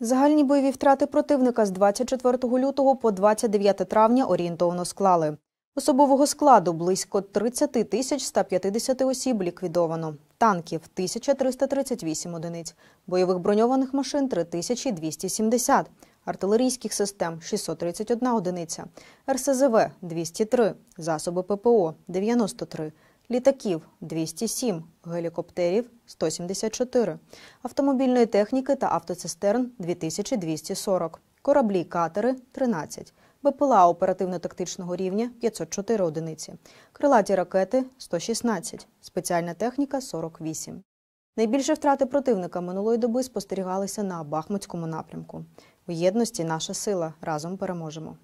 Загальні бойові втрати противника з 24 лютого по 29 травня орієнтовно склали. Особового складу близько 30 тисяч 150 осіб ліквідовано, танків 1338 одиниць, бойових броньованих машин 3270, артилерійських систем 631 одиниця, РСЗВ 203, засоби ППО 93, літаків 207, гелікоптерів 174, автомобільної техніки та автоцистерн 2240, кораблі катери 13, БПЛА оперативно-тактичного рівня 504 одиниці, крилаті ракети 116, спеціальна техніка 48. Найбільше втрати противника минулої доби спостерігалися на Бахмутському напрямку. У єдності наша сила разом переможемо.